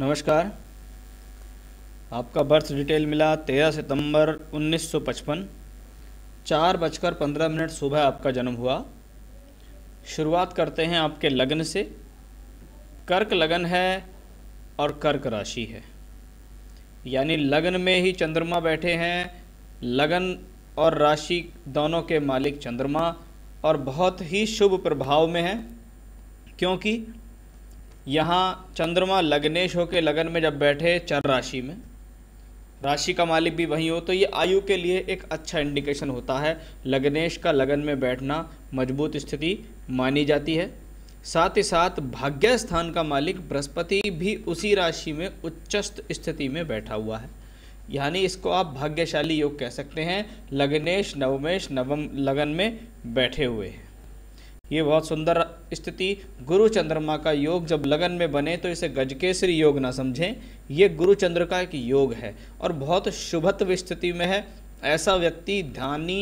नमस्कार आपका birth detail मिला तेरह सितंबर 1955 चार बजकर पंद्रह मिनट सुबह आपका जन्म हुआ शुरुआत करते हैं आपके लग्न से कर्क लगन है और कर्क राशि है यानी लग्न में ही चंद्रमा बैठे हैं लगन और राशि दोनों के मालिक चंद्रमा और बहुत ही शुभ प्रभाव में है क्योंकि यहाँ चंद्रमा लग्नेश हो के लगन में जब बैठे चर राशि में राशि का मालिक भी वही हो तो ये आयु के लिए एक अच्छा इंडिकेशन होता है लग्नेश का लगन में बैठना मजबूत स्थिति मानी जाती है साथ ही साथ भाग्य स्थान का मालिक बृहस्पति भी उसी राशि में उच्चस्त स्थिति में बैठा हुआ है यानी इसको आप भाग्यशाली योग कह सकते हैं लग्नेश नवमेश नवम लगन में बैठे हुए हैं ये बहुत सुंदर स्थिति गुरु चंद्रमा का योग जब लगन में बने तो इसे गजकेसरी योग ना समझें ये गुरु चंद्र का एक योग है और बहुत शुभत्व स्थिति में है ऐसा व्यक्ति ध्यानी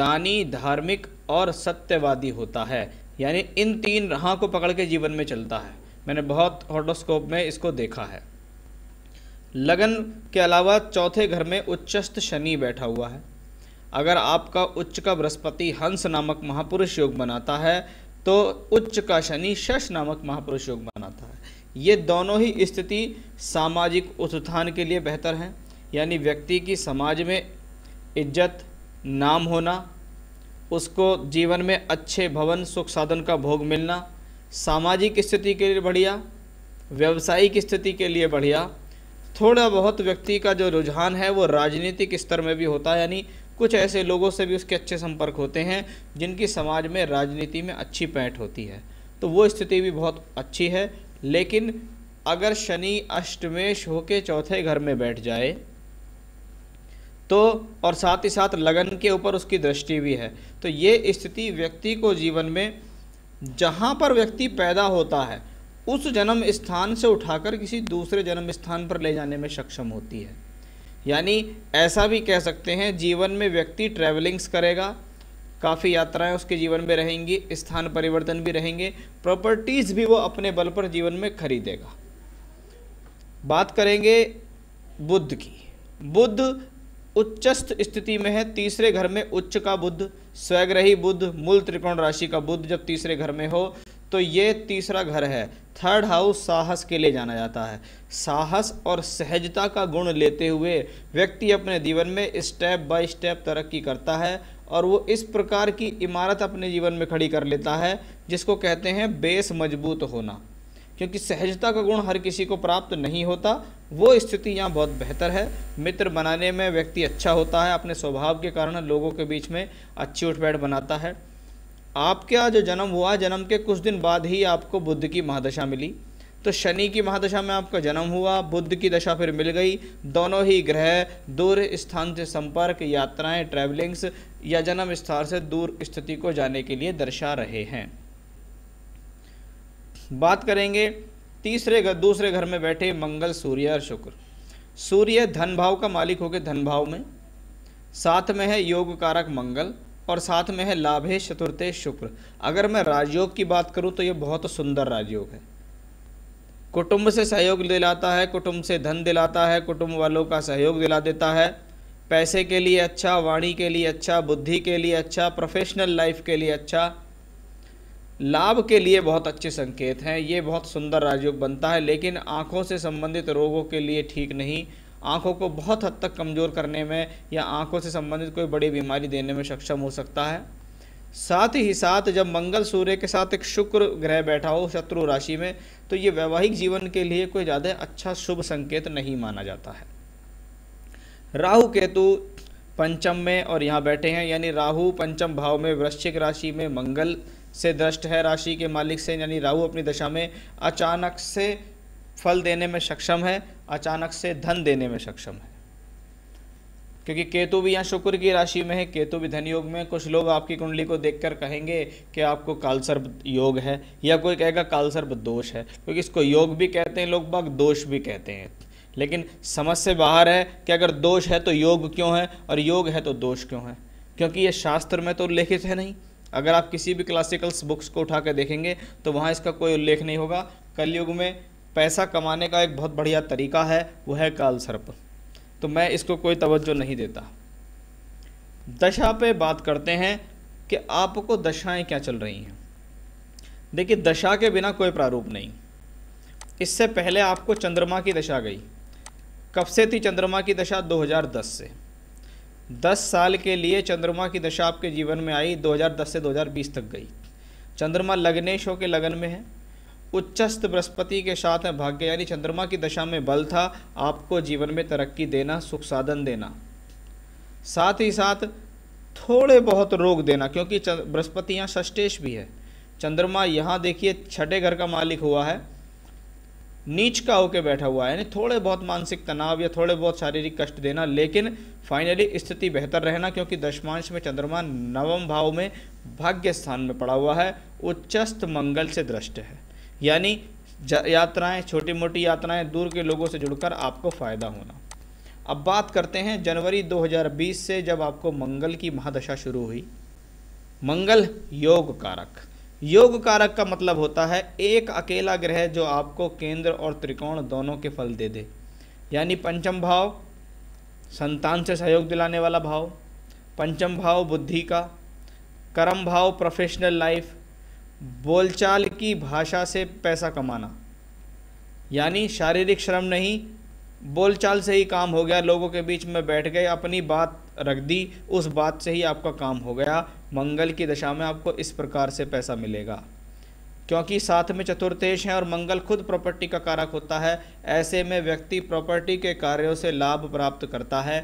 दानी धार्मिक और सत्यवादी होता है यानी इन तीन राह को पकड़ के जीवन में चलता है मैंने बहुत हॉटोस्कोप में इसको देखा है लगन के अलावा चौथे घर में उच्चस्त शनि बैठा हुआ है अगर आपका उच्च का बृहस्पति हंस नामक महापुरुष योग बनाता है तो उच्च का शनि शश नामक महापुरुष योग बनाता है ये दोनों ही स्थिति सामाजिक उत्थान के लिए बेहतर हैं यानी व्यक्ति की समाज में इज्जत नाम होना उसको जीवन में अच्छे भवन सुख साधन का भोग मिलना सामाजिक स्थिति के लिए बढ़िया व्यवसायिक स्थिति के लिए बढ़िया थोड़ा बहुत व्यक्ति का जो रुझान है वो राजनीतिक स्तर में भी होता है यानी कुछ ऐसे लोगों से भी उसके अच्छे संपर्क होते हैं जिनकी समाज में राजनीति में अच्छी पैठ होती है तो वो स्थिति भी बहुत अच्छी है लेकिन अगर शनि अष्टमेश होके चौथे घर में बैठ जाए तो और साथ ही साथ लगन के ऊपर उसकी दृष्टि भी है तो ये स्थिति व्यक्ति को जीवन में जहाँ पर व्यक्ति पैदा होता है उस जन्म स्थान से उठाकर किसी दूसरे जन्म स्थान पर ले जाने में सक्षम होती है यानी ऐसा भी कह सकते हैं जीवन में व्यक्ति ट्रैवलिंग्स करेगा काफ़ी यात्राएं उसके जीवन में रहेंगी स्थान परिवर्तन भी रहेंगे प्रॉपर्टीज़ भी वो अपने बल पर जीवन में खरीदेगा बात करेंगे बुद्ध की बुद्ध उच्चस्थ स्थिति में है तीसरे घर में उच्च का बुद्ध स्वग्रही बुद्ध मूल त्रिकोण राशि का बुद्ध जब तीसरे घर में हो तो ये तीसरा घर है थर्ड हाउस साहस के लिए जाना जाता है साहस और सहजता का गुण लेते हुए व्यक्ति अपने जीवन में स्टेप बाय स्टेप तरक्की करता है और वो इस प्रकार की इमारत अपने जीवन में खड़ी कर लेता है जिसको कहते हैं बेस मजबूत होना क्योंकि सहजता का गुण हर किसी को प्राप्त नहीं होता वो स्थिति यहाँ बहुत बेहतर है मित्र बनाने में व्यक्ति अच्छा होता है अपने स्वभाव के कारण लोगों के बीच में अच्छी बैठ बनाता है आपका जो जन्म हुआ जन्म के कुछ दिन बाद ही आपको बुद्ध की महादशा मिली तो शनि की महादशा में आपका जन्म हुआ बुद्ध की दशा फिर मिल गई दोनों ही ग्रह दूर स्थान से संपर्क यात्राएं ट्रैवलिंग्स या जन्म स्थान से दूर स्थिति को जाने के लिए दर्शा रहे हैं बात करेंगे तीसरे घर दूसरे घर में बैठे मंगल सूर्य और शुक्र सूर्य धन भाव का मालिक हो गए धन भाव में साथ में है योग कारक मंगल और साथ में है लाभे चतुर्थे शुक्र अगर मैं राजयोग की बात करूँ तो ये बहुत सुंदर राजयोग है कुटुंब से सहयोग दिलाता है कुटुंब से धन दिलाता है कुटुंब वालों का सहयोग दिला देता है पैसे के लिए अच्छा वाणी के लिए अच्छा बुद्धि के लिए अच्छा प्रोफेशनल लाइफ के लिए अच्छा लाभ के लिए बहुत अच्छे संकेत हैं ये बहुत सुंदर राजयोग बनता है लेकिन आँखों से संबंधित रोगों के लिए ठीक नहीं आँखों को बहुत हद तक कमज़ोर करने में या आँखों से संबंधित कोई बड़ी बीमारी देने में सक्षम हो सकता है साथ ही साथ जब मंगल सूर्य के साथ एक शुक्र ग्रह बैठा हो शत्रु राशि में तो ये वैवाहिक जीवन के लिए कोई ज़्यादा अच्छा शुभ संकेत नहीं माना जाता है राहु केतु पंचम में और यहाँ बैठे हैं यानी राहु पंचम भाव में वृश्चिक राशि में मंगल से दृष्ट है राशि के मालिक से यानी राहु अपनी दशा में अचानक से फल देने में सक्षम है अचानक से धन देने में सक्षम है क्योंकि केतु भी यहाँ शुक्र की राशि में है केतु भी धन योग में कुछ लोग आपकी कुंडली को देखकर कहेंगे कि आपको कालसर्प योग है या कोई कहेगा कालसर्प दोष है क्योंकि इसको योग भी कहते हैं लोग बाग दोष भी कहते हैं लेकिन समझ से बाहर है कि अगर दोष है तो योग क्यों है और योग है तो दोष क्यों है क्योंकि ये शास्त्र में तो उल्लेखित है नहीं अगर आप किसी भी क्लासिकल्स बुक्स को उठा कर देखेंगे तो वहाँ इसका कोई उल्लेख नहीं होगा कलयुग में पैसा कमाने का एक बहुत बढ़िया तरीका है वो है काल सर्प तो मैं इसको कोई तवज्जो नहीं देता दशा पे बात करते हैं कि आपको दशाएं क्या चल रही हैं देखिए दशा के बिना कोई प्रारूप नहीं इससे पहले आपको चंद्रमा की दशा गई कब से थी चंद्रमा की दशा 2010 से 10 साल के लिए चंद्रमा की दशा आपके जीवन में आई 2010 से 2020 तक गई चंद्रमा लग्नेशों के लगन में है उच्चस्थ बृहस्पति के साथ है भाग्य यानी चंद्रमा की दशा में बल था आपको जीवन में तरक्की देना सुख साधन देना साथ ही साथ थोड़े बहुत रोग देना क्योंकि बृहस्पति यहाँ षष्टेश भी है चंद्रमा यहाँ देखिए छठे घर का मालिक हुआ है नीच का होके बैठा हुआ है यानी थोड़े बहुत मानसिक तनाव या थोड़े बहुत शारीरिक कष्ट देना लेकिन फाइनली स्थिति बेहतर रहना क्योंकि दशमांश में चंद्रमा नवम भाव में भाग्य स्थान में पड़ा हुआ है उच्चस्थ मंगल से दृष्ट है यानी यात्राएं छोटी मोटी यात्राएं दूर के लोगों से जुड़कर आपको फ़ायदा होना अब बात करते हैं जनवरी 2020 से जब आपको मंगल की महादशा शुरू हुई मंगल योग कारक योग कारक का मतलब होता है एक अकेला ग्रह जो आपको केंद्र और त्रिकोण दोनों के फल दे दे यानी पंचम भाव संतान से सहयोग दिलाने वाला भाव पंचम भाव बुद्धि का कर्म भाव प्रोफेशनल लाइफ बोलचाल की भाषा से पैसा कमाना यानी शारीरिक श्रम नहीं बोलचाल से ही काम हो गया लोगों के बीच में बैठ गए अपनी बात रख दी उस बात से ही आपका काम हो गया मंगल की दशा में आपको इस प्रकार से पैसा मिलेगा क्योंकि साथ में चतुर्थेश हैं और मंगल खुद प्रॉपर्टी का कारक होता है ऐसे में व्यक्ति प्रॉपर्टी के कार्यों से लाभ प्राप्त करता है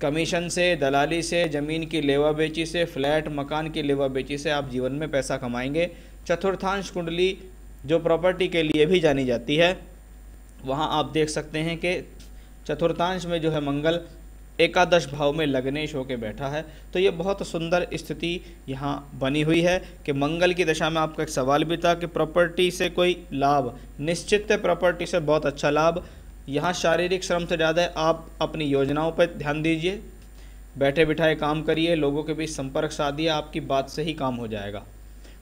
कमीशन से दलाली से ज़मीन की लेवा बेची से फ्लैट मकान की लेवा बेची से आप जीवन में पैसा कमाएंगे चतुर्थांश कुंडली जो प्रॉपर्टी के लिए भी जानी जाती है वहाँ आप देख सकते हैं कि चतुर्थांश में जो है मंगल एकादश भाव में लग्नेश होकर बैठा है तो ये बहुत सुंदर स्थिति यहाँ बनी हुई है कि मंगल की दशा में आपका एक सवाल भी था कि प्रॉपर्टी से कोई लाभ निश्चित प्रॉपर्टी से बहुत अच्छा लाभ यहाँ शारीरिक श्रम से ज़्यादा आप अपनी योजनाओं पर ध्यान दीजिए बैठे बिठाए काम करिए लोगों के बीच संपर्क साधिए आपकी बात से ही काम हो जाएगा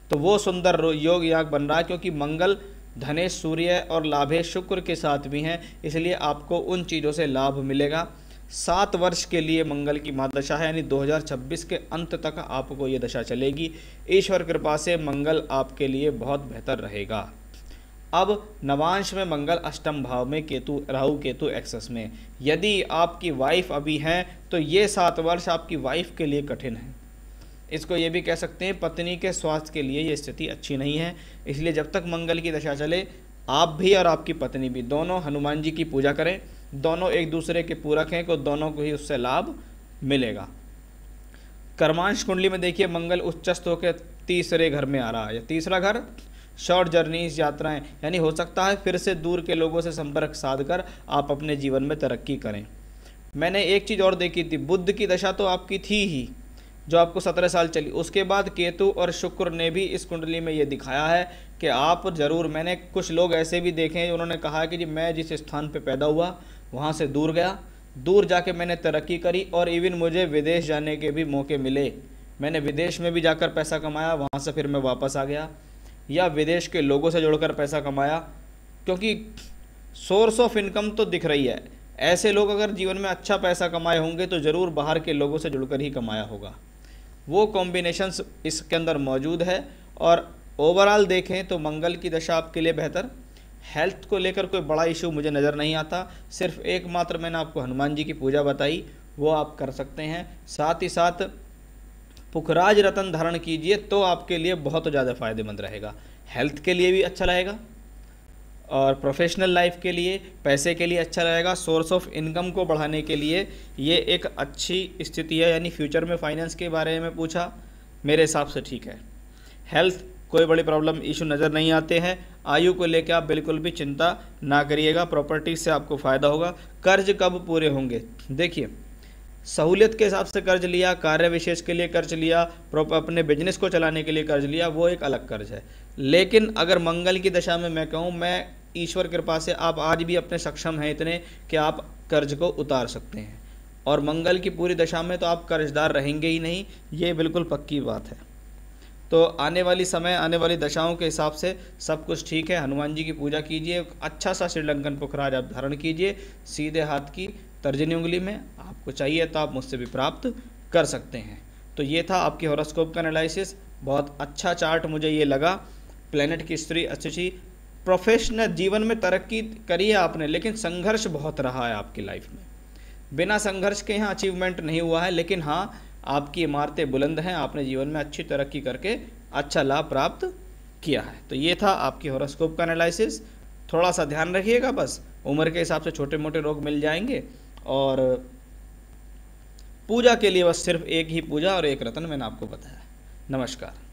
तो वो सुंदर योग याग बन रहा है क्योंकि मंगल धनेश सूर्य और लाभे शुक्र के साथ भी हैं इसलिए आपको उन चीज़ों से लाभ मिलेगा सात वर्ष के लिए मंगल की माँ दशा है यानी 2026 के अंत तक आपको ये दशा चलेगी ईश्वर कृपा से मंगल आपके लिए बहुत बेहतर रहेगा अब नवांश में मंगल अष्टम भाव में केतु राहु केतु एक्सेस में यदि आपकी वाइफ अभी हैं तो ये सात वर्ष आपकी वाइफ के लिए कठिन है इसको ये भी कह सकते हैं पत्नी के स्वास्थ्य के लिए ये स्थिति अच्छी नहीं है इसलिए जब तक मंगल की दशा चले आप भी और आपकी पत्नी भी दोनों हनुमान जी की पूजा करें दोनों एक दूसरे के पूरक हैं को तो दोनों को ही उससे लाभ मिलेगा कर्मांश कुंडली में देखिए मंगल उच्चस्त होकर तीसरे घर में आ रहा है तीसरा घर शॉर्ट जर्नीज यात्राएं यानी हो सकता है फिर से दूर के लोगों से संपर्क साध कर आप अपने जीवन में तरक्की करें मैंने एक चीज़ और देखी थी बुद्ध की दशा तो आपकी थी ही जो आपको सत्रह साल चली उसके बाद केतु और शुक्र ने भी इस कुंडली में ये दिखाया है कि आप ज़रूर मैंने कुछ लोग ऐसे भी देखे हैं उन्होंने कहा कि जी मैं जिस स्थान पर पैदा हुआ वहाँ से दूर गया दूर जाके मैंने तरक्की करी और इवन मुझे विदेश जाने के भी मौके मिले मैंने विदेश में भी जाकर पैसा कमाया वहाँ से फिर मैं वापस आ गया या विदेश के लोगों से जुड़कर पैसा कमाया क्योंकि सोर्स ऑफ इनकम तो दिख रही है ऐसे लोग अगर जीवन में अच्छा पैसा कमाए होंगे तो ज़रूर बाहर के लोगों से जुड़कर ही कमाया होगा वो कॉम्बिनेशंस इसके अंदर मौजूद है और ओवरऑल देखें तो मंगल की दशा आपके लिए बेहतर हेल्थ को लेकर कोई बड़ा इशू मुझे नज़र नहीं आता सिर्फ एकमात्र मैंने आपको हनुमान जी की पूजा बताई वो आप कर सकते हैं साथ ही साथ पुखराज रतन धारण कीजिए तो आपके लिए बहुत ज़्यादा फ़ायदेमंद रहेगा हेल्थ के लिए भी अच्छा रहेगा और प्रोफेशनल लाइफ के लिए पैसे के लिए अच्छा रहेगा सोर्स ऑफ इनकम को बढ़ाने के लिए ये एक अच्छी स्थिति है यानी फ्यूचर में फाइनेंस के बारे में पूछा मेरे हिसाब से ठीक है हेल्थ कोई बड़ी प्रॉब्लम इशू नज़र नहीं आते हैं आयु को लेकर आप बिल्कुल भी चिंता ना करिएगा प्रॉपर्टी से आपको फ़ायदा होगा कर्ज कब पूरे होंगे देखिए सहूलियत के हिसाब से कर्ज लिया कार्य विशेष के लिए कर्ज लिया प्रॉपर अपने बिजनेस को चलाने के लिए कर्ज लिया वो एक अलग कर्ज है लेकिन अगर मंगल की दशा में मैं कहूँ मैं ईश्वर कृपा से आप आज भी अपने सक्षम हैं इतने कि आप कर्ज को उतार सकते हैं और मंगल की पूरी दशा में तो आप कर्जदार रहेंगे ही नहीं ये बिल्कुल पक्की बात है तो आने वाली समय आने वाली दशाओं के हिसाब से सब कुछ ठीक है हनुमान जी की पूजा कीजिए अच्छा सा श्रीलंकन पुखराज आप धारण कीजिए सीधे हाथ की तर्जनी उंगली में आप आपको चाहिए तो आप मुझसे भी प्राप्त कर सकते हैं तो ये था आपके हॉरोस्कोप का एनालिसिस बहुत अच्छा चार्ट मुझे ये लगा प्लानट की स्त्री अच्छी अच्छी प्रोफेशनल जीवन में तरक्की करी है आपने लेकिन संघर्ष बहुत रहा है आपकी लाइफ में बिना संघर्ष के यहाँ अचीवमेंट नहीं हुआ है लेकिन हाँ आपकी इमारतें बुलंद हैं आपने जीवन में अच्छी तरक्की करके अच्छा लाभ प्राप्त किया है तो ये था आपकी हॉरोस्कोप का एनालिसिस थोड़ा सा ध्यान रखिएगा बस उम्र के हिसाब से छोटे मोटे रोग मिल जाएंगे और पूजा के लिए बस सिर्फ एक ही पूजा और एक रत्न मैंने आपको बताया नमस्कार